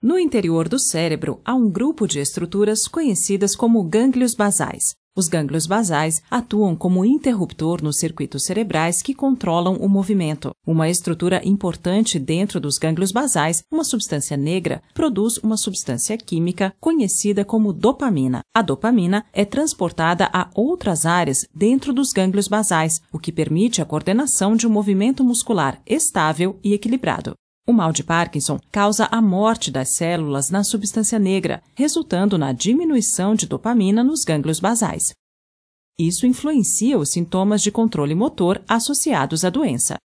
No interior do cérebro há um grupo de estruturas conhecidas como gânglios basais. Os gânglios basais atuam como interruptor nos circuitos cerebrais que controlam o movimento. Uma estrutura importante dentro dos gânglios basais, uma substância negra, produz uma substância química conhecida como dopamina. A dopamina é transportada a outras áreas dentro dos gânglios basais, o que permite a coordenação de um movimento muscular estável e equilibrado. O mal de Parkinson causa a morte das células na substância negra, resultando na diminuição de dopamina nos gânglios basais. Isso influencia os sintomas de controle motor associados à doença.